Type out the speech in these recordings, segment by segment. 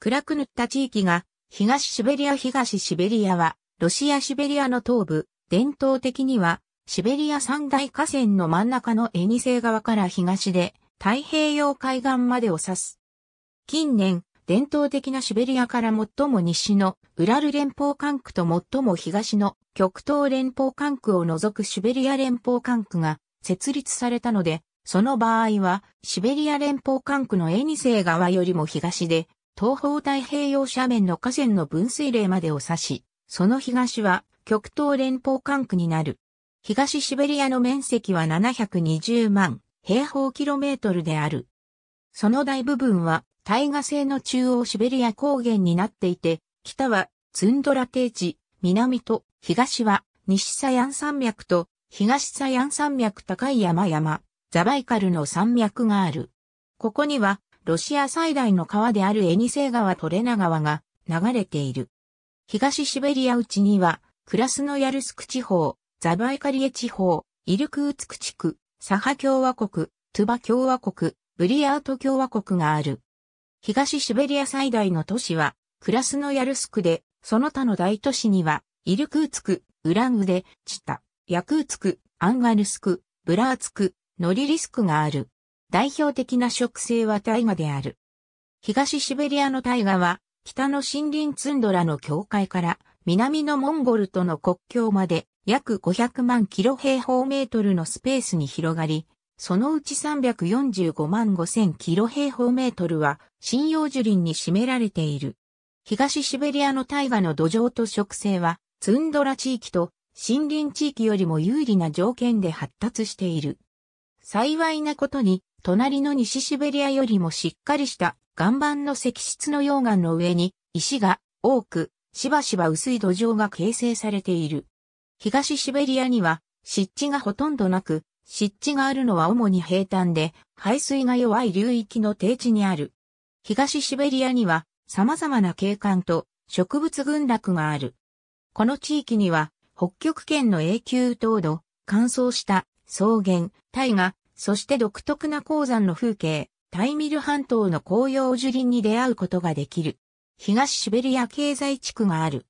暗く塗った地域が、東シベリア東シベリアは、ロシアシベリアの東部、伝統的には、シベリア三大河川の真ん中のエニセイ側から東で、太平洋海岸までを指す。近年、伝統的なシベリアから最も西のウラル連邦管区と最も東の極東連邦管区を除くシベリア連邦管区が設立されたので、その場合は、シベリア連邦管区のエニセイ側よりも東で、東方太平洋斜面の河川の分水嶺までを指し、その東は極東連邦管区になる。東シベリアの面積は720万平方キロメートルである。その大部分は大河性の中央シベリア高原になっていて、北はツンドラ低地、南と東は西サヤン山脈と東サヤン山脈高い山々、ザバイカルの山脈がある。ここにはロシア最大の川であるエニセイ川トレナ川が流れている。東シベリア内には、クラスノヤルスク地方、ザバイカリエ地方、イルクーツク地区、サハ共和国、トゥバ共和国、ブリヤート共和国がある。東シベリア最大の都市は、クラスノヤルスクで、その他の大都市には、イルクーツク、ウラングで、チタ、ヤクーツク、アンガルスク、ブラーツク、ノリリスクがある。代表的な植生は大河である。東シベリアの大河は、北の森林ツンドラの境界から、南のモンゴルとの国境まで、約500万キロ平方メートルのスペースに広がり、そのうち345万5000キロ平方メートルは、針葉樹林に占められている。東シベリアの大河の土壌と植生は、ツンドラ地域と森林地域よりも有利な条件で発達している。幸いなことに、隣の西シベリアよりもしっかりした岩盤の石質の溶岩の上に石が多く、しばしば薄い土壌が形成されている。東シベリアには湿地がほとんどなく、湿地があるのは主に平坦で、排水が弱い流域の低地にある。東シベリアには様々な景観と植物群落がある。この地域には北極圏の永久凍土、乾燥した草原、大河、そして独特な鉱山の風景、タイミル半島の紅葉樹林に出会うことができる。東シベリア経済地区がある。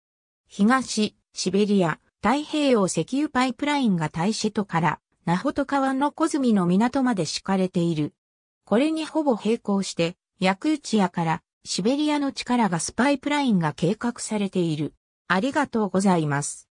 東、シベリア、太平洋石油パイプラインが大使ェから、ナホト川の小ズの港まで敷かれている。これにほぼ並行して、ヤクーチアからシベリアの力がスパイプラインが計画されている。ありがとうございます。